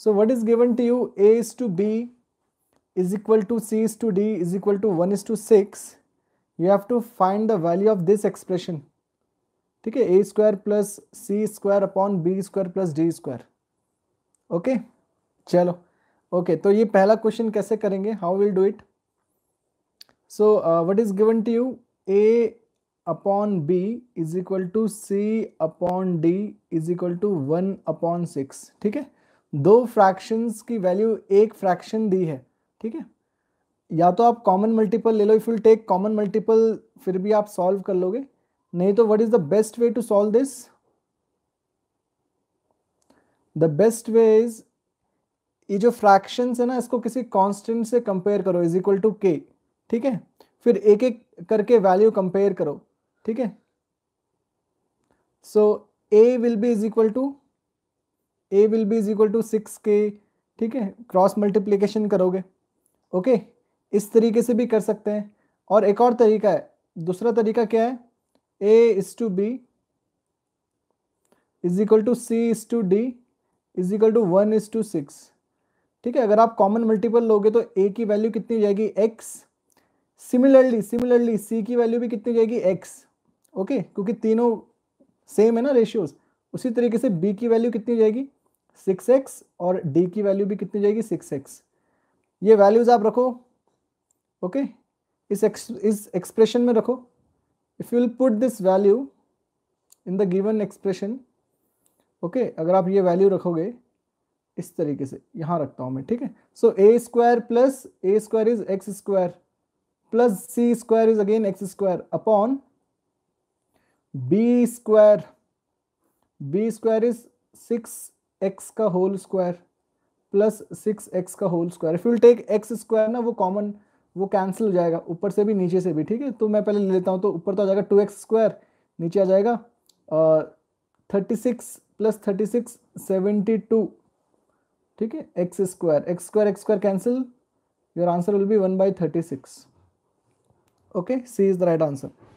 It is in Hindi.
So what is given to you? A is to B is equal to C is to D is equal to 1 is to 6. You have to find the value of this expression. ठीक है A square plus C square upon B square plus D square okay चलो ओके okay, तो ये पहला क्वेश्चन कैसे करेंगे how will do it so what is given to you A upon B is equal to C upon D is equal to one upon six ठीक है दो फ्रैक्शंस की वैल्यू एक फ्रैक्शन दी है ठीक है या तो आप कॉमन मल्टीपल ले लो if you take common multiple फिर भी आप सॉल्व कर लोगे नहीं तो what is the best way to solve this the best way is ये जो फ्रैक्शन है ना इसको किसी कांस्टेंट से कंपेयर करो इज इक्वल टू के ठीक है फिर एक एक करके वैल्यू कंपेयर करो ठीक है so A will B is equal to A will B is equal to six के ठीक है क्रॉस मल्टीप्लीकेशन करोगे ओके इस तरीके से भी कर सकते हैं और एक और तरीका है दूसरा तरीका क्या है A is to B is equal to C is to D is equal to one is to six ठीक है अगर आप कॉमन मल्टीपल लोगे तो ए की वैल्यू कितनी जाएगी एक्स सिमिलरली सिमिलरली सी की वैल्यू भी कितनी जाएगी एक्स ओके क्योंकि तीनों सेम है ना रेशियोज उसी तरीके से बी की वैल्यू कितनी जाएगी सिक्स एक्स और डी की वैल्यू भी कितनी जाएगी सिक्स एक्स ये वैल्यूज आप रखो ओके okay? इस एक्स इस एक्सप्रेशन में रखो if you put this value in the given expression okay अगर आप ये वैल्यू रखोगे इस तरीके से यहाँ रखता हूँ मैं ठीक है so A square plus A square is X square plus C square is again X square upon B square B square is six X का whole square plus six X का whole square if take X square ना वो कॉमन वो कैंसिल हो जाएगा ऊपर से भी नीचे से भी ठीक है तो मैं पहले ले लेता हूँ तो ऊपर तो आ जाएगा टू एक्स स्क्वायर नीचे आ जाएगा thirty six plus thirty six seventy two ठीक है X square X square X square cancel your answer will be one by thirty six okay C is the right answer